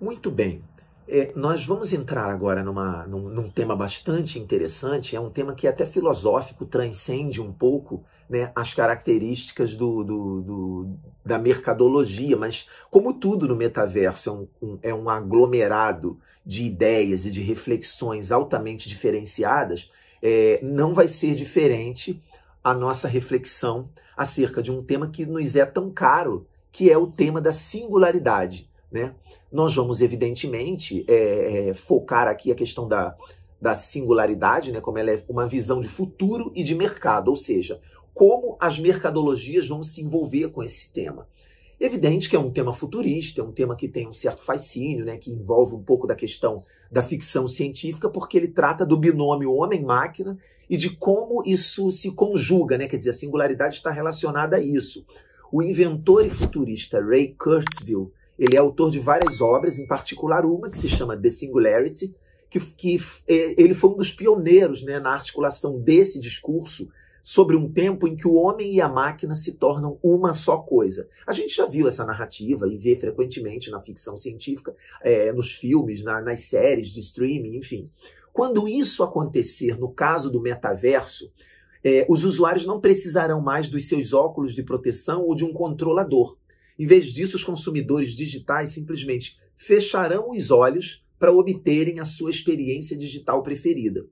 Muito bem. É, nós vamos entrar agora numa, num, num, tema bastante interessante, é um tema que é até filosófico, transcende um pouco né, as características do, do, do, da mercadologia, mas como tudo no metaverso é um, um, é um aglomerado de ideias e de reflexões altamente diferenciadas, é, não vai ser diferente a nossa reflexão acerca de um tema que nos é tão caro, que é o tema da singularidade né? Nós vamos, evidentemente, é, é, focar aqui a questão da, da singularidade, né? como ela é uma visão de futuro e de mercado, ou seja, como as mercadologias vão se envolver com esse tema. Evidente que é um tema futurista, é um tema que tem um certo fascínio, né, que envolve um pouco da questão da ficção científica, porque ele trata do binômio homem-máquina e de como isso se conjuga, né, quer dizer, a singularidade está relacionada a isso. O inventor e futurista Ray Kurzweil ele é autor de várias obras, em particular uma que se chama The Singularity, que, que é, ele foi um dos pioneiros né, na articulação desse discurso sobre um tempo em que o homem e a máquina se tornam uma só coisa. A gente já viu essa narrativa e vê frequentemente na ficção científica, é, nos filmes, na, nas séries de streaming, enfim. Quando isso acontecer, no caso do metaverso, é, os usuários não precisarão mais dos seus óculos de proteção ou de um controlador. Em vez disso, os consumidores digitais simplesmente fecharão os olhos para obterem a sua experiência digital preferida.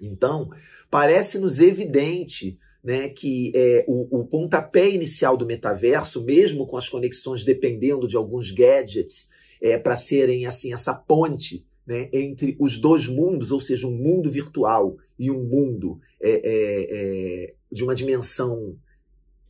Então, parece-nos evidente né, que é, o, o pontapé inicial do metaverso, mesmo com as conexões dependendo de alguns gadgets, é, para serem assim essa ponte né, entre os dois mundos, ou seja, um mundo virtual e um mundo é, é, é de uma dimensão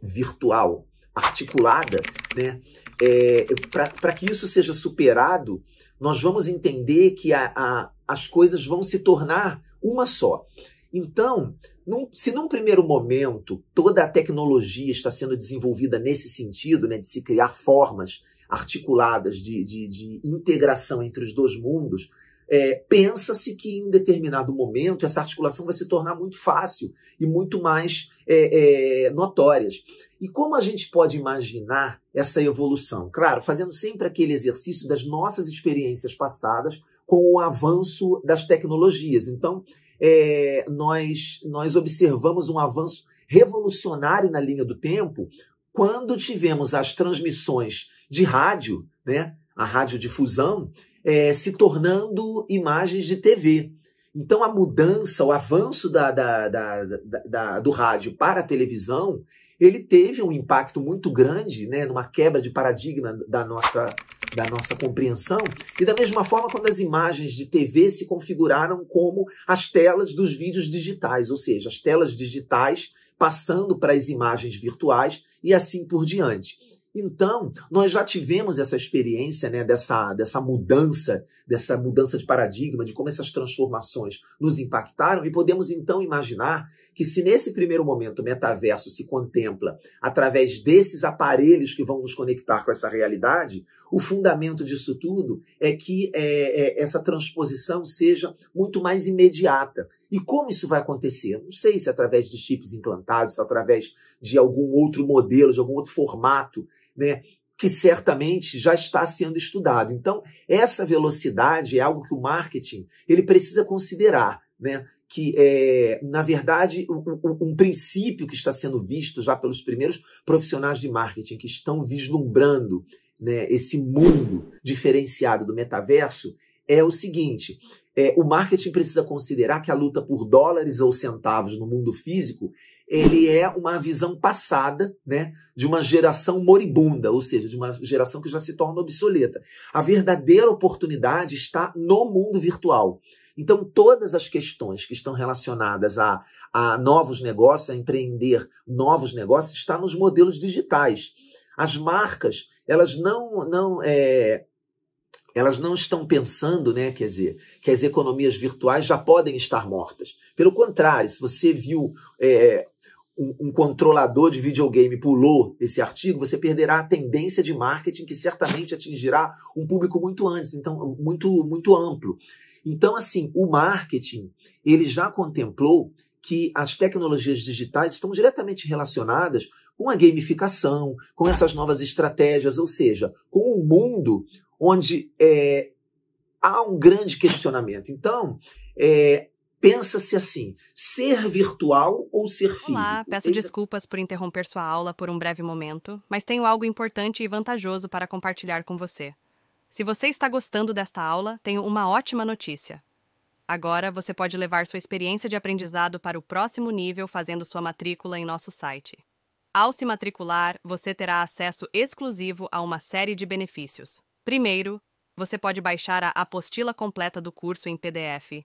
virtual, articulada, né? É, para que isso seja superado, nós vamos entender que a, a, as coisas vão se tornar uma só. Então, num, se num primeiro momento toda a tecnologia está sendo desenvolvida nesse sentido, né, de se criar formas articuladas de, de, de integração entre os dois mundos, é, pensa-se que em determinado momento essa articulação vai se tornar muito fácil e muito mais é, é, notórias. E como a gente pode imaginar essa evolução? Claro, fazendo sempre aquele exercício das nossas experiências passadas com o avanço das tecnologias. Então, é, nós, nós observamos um avanço revolucionário na linha do tempo quando tivemos as transmissões de rádio, né, a radiodifusão, é, se tornando imagens de TV. Então a mudança, o avanço da, da, da, do rádio para a televisão, ele teve um impacto muito grande, né, numa quebra de paradigma da nossa, da nossa compreensão. E da mesma forma, quando as imagens de TV se configuraram como as telas dos vídeos digitais, ou seja, as telas digitais passando para as imagens virtuais e assim por diante. Então, nós já tivemos essa experiência, né, dessa, dessa mudança, dessa mudança de paradigma, de como essas transformações nos impactaram, e podemos então imaginar que, se nesse primeiro momento o metaverso se contempla através desses aparelhos que vão nos conectar com essa realidade, o fundamento disso tudo é que é, é, essa transposição seja muito mais imediata. E como isso vai acontecer? Não sei se através de chips implantados, se através de algum outro modelo, de algum outro formato né, que certamente já está sendo estudado. Então, essa velocidade é algo que o marketing ele precisa considerar, né? que é, na verdade, um, um, princípio que está sendo visto já pelos primeiros profissionais de marketing que estão vislumbrando né, esse mundo diferenciado do metaverso é o seguinte: é, o marketing precisa considerar que a luta por dólares ou centavos no mundo físico ele é uma visão passada, né, de uma geração moribunda, ou seja, de uma geração que já se torna obsoleta. A verdadeira oportunidade está no mundo virtual. Então, todas as questões que estão relacionadas a, a novos negócios, a empreender novos negócios, está nos modelos digitais. As marcas, elas não, não é, elas não estão pensando, né, quer dizer, que as economias virtuais já podem estar mortas. Pelo contrário, se você viu é, um, controlador de videogame pulou esse artigo, você perderá a tendência de marketing que certamente atingirá um público muito antes, então muito muito amplo. Então assim, o marketing, ele já contemplou que as tecnologias digitais estão diretamente relacionadas com a gamificação, com essas novas estratégias, ou seja, com um mundo onde é, há um grande questionamento. Então, é, Pensa-se assim: ser virtual ou ser físico? Olá, peço é desculpas por interromper sua aula por um breve momento, mas tenho algo importante e vantajoso para compartilhar com você. Se você está gostando desta aula, tenho uma ótima notícia. Agora você pode levar sua experiência de aprendizado para o próximo nível fazendo sua matrícula em nosso site. Ao se matricular, você terá acesso exclusivo a uma série de benefícios. Primeiro, você pode baixar a apostila completa do curso em PDF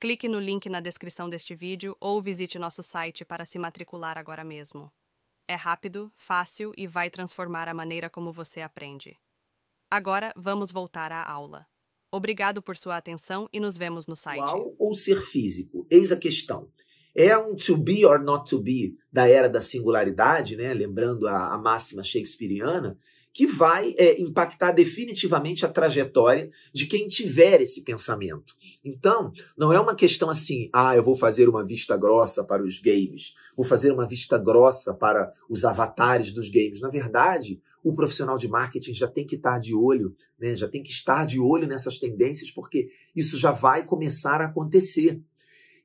Clique no link na descrição deste vídeo ou visite nosso site para se matricular agora mesmo. É rápido, fácil e vai transformar a maneira como você aprende. Agora, vamos voltar à aula. Obrigado por sua atenção e nos vemos no site. Uau, ou ser físico? Eis a questão. É um to be or not to be da era da singularidade, né? lembrando a, a máxima shakespeariana, que vai é, impactar definitivamente a trajetória de quem tiver esse pensamento. Então, não é uma questão assim, ah, eu vou fazer uma vista grossa para os games, vou fazer uma vista grossa para os avatares dos games. Na verdade, o profissional de marketing já tem que estar de olho, né? já tem que estar de olho nessas tendências, porque isso já vai começar a acontecer.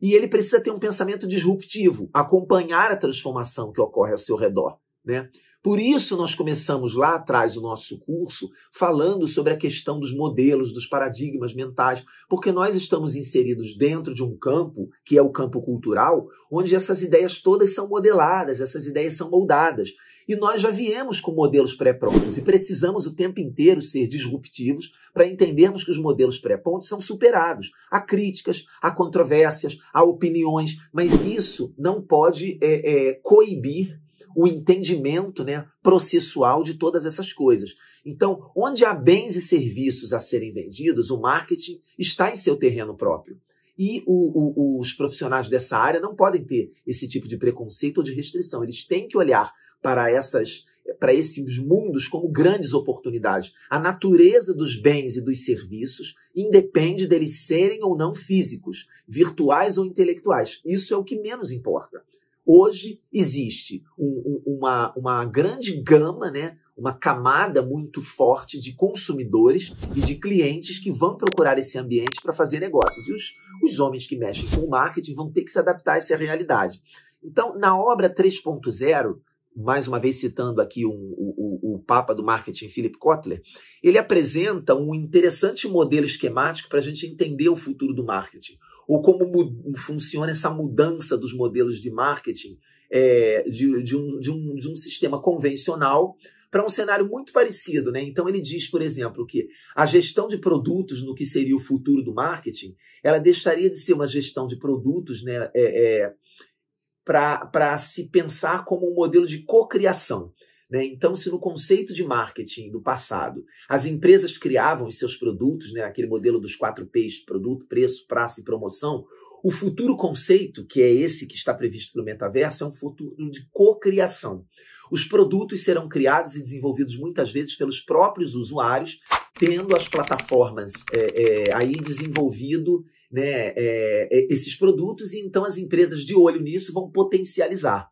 E ele precisa ter um pensamento disruptivo, acompanhar a transformação que ocorre ao seu redor. Né? Por isso, nós começamos lá atrás o nosso curso falando sobre a questão dos modelos, dos paradigmas mentais, porque nós estamos inseridos dentro de um campo, que é o campo cultural, onde essas ideias todas são modeladas, essas ideias são moldadas. E nós já viemos com modelos pré-prontos e precisamos o tempo inteiro ser disruptivos para entendermos que os modelos pré-prontos são superados. Há críticas, há controvérsias, há opiniões, mas isso não pode é, é, coibir o entendimento né, processual de todas essas coisas. Então, onde há bens e serviços a serem vendidos, o marketing está em seu terreno próprio. E o, o, os profissionais dessa área não podem ter esse tipo de preconceito ou de restrição. Eles têm que olhar para essas para esses mundos como grandes oportunidades. A natureza dos bens e dos serviços independe deles serem ou não físicos, virtuais ou intelectuais. Isso é o que menos importa. Hoje existe um, um, uma, uma grande gama, né, uma camada muito forte de consumidores e de clientes que vão procurar esse ambiente para fazer negócios. E os, os homens que mexem com o marketing vão ter que se adaptar a essa realidade. Então, na obra 3.0, mais uma vez citando aqui um, papa do marketing Philip Kotler, ele apresenta um interessante modelo esquemático para a gente entender o futuro do marketing, ou como funciona essa mudança dos modelos de marketing é, de, de, um, de, um, de um sistema convencional para um cenário muito parecido, né? Então ele diz, por exemplo, que a gestão de produtos no que seria o futuro do marketing, ela deixaria de ser uma gestão de produtos, né? É, é, para se pensar como um modelo de cocriação. Né? Então, se no conceito de marketing do passado as empresas criavam os seus produtos, né? aquele modelo dos quatro P's, produto, preço, praça e promoção, o futuro conceito, que é esse que está previsto para o metaverso, é um futuro de cocriação. Os produtos serão criados e desenvolvidos muitas vezes pelos próprios usuários, tendo as plataformas é, é, aí desenvolvido né, é, é esses produtos, e então as empresas de olho nisso vão potencializar.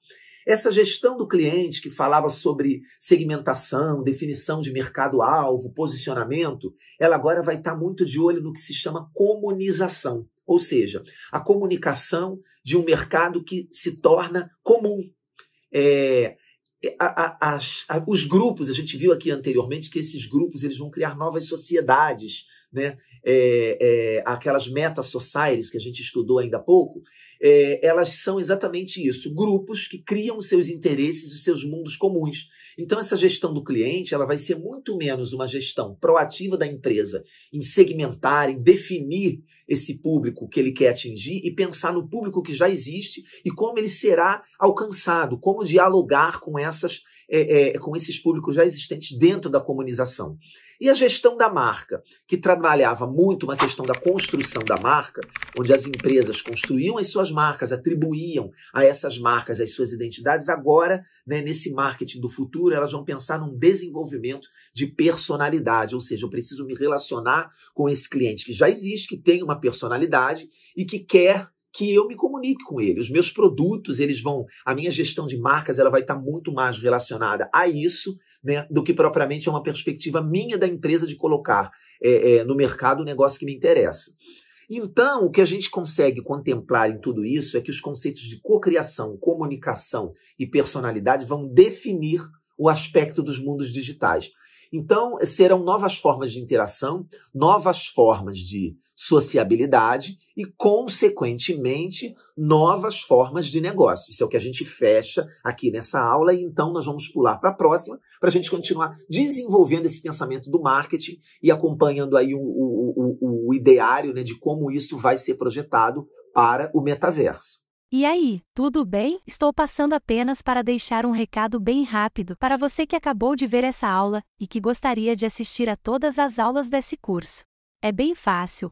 Essa gestão do cliente que falava sobre segmentação, definição de mercado-alvo, posicionamento, ela agora vai estar muito de olho no que se chama comunização, ou seja, a comunicação de um mercado que se torna comum. É, é a, a, a, os grupos, a gente viu aqui anteriormente que esses grupos eles vão criar novas sociedades né, é, é, aquelas meta societies que a gente estudou ainda há pouco, é, elas são exatamente isso, grupos que criam os seus interesses, os seus mundos comuns. Então essa gestão do cliente, ela vai ser muito menos uma gestão proativa da empresa em segmentar, em definir esse público que ele quer atingir e pensar no público que já existe e como ele será alcançado, como dialogar com essas é, é, com esses públicos já existentes dentro da comunização. E a gestão da marca, que trabalhava muito uma questão da construção da marca, onde as empresas construíam as suas marcas, atribuíam a essas marcas as suas identidades, agora, né, nesse marketing do futuro, elas vão pensar num desenvolvimento de personalidade, ou seja, eu preciso me relacionar com esse cliente que já existe, que tem uma personalidade e que quer que eu me comunique com ele. Os meus produtos, eles vão, a minha gestão de marcas, ela vai estar tá muito mais relacionada a isso, né, do que propriamente a uma perspectiva minha da empresa de colocar é, é, no mercado o negócio que me interessa. Então, o que a gente consegue contemplar em tudo isso é que os conceitos de cocriação, comunicação e personalidade vão definir o aspecto dos mundos digitais. Então, serão novas formas de interação, novas formas de sociabilidade e, consequentemente, novas formas de negócio. Isso é o que a gente fecha aqui nessa aula, e então nós vamos pular para a próxima, para a gente continuar desenvolvendo esse pensamento do marketing e acompanhando aí o, o, o, o ideário né, de como isso vai ser projetado para o metaverso. E aí, tudo bem? Estou passando apenas para deixar um recado bem rápido para você que acabou de ver essa aula e que gostaria de assistir a todas as aulas desse curso. É bem fácil,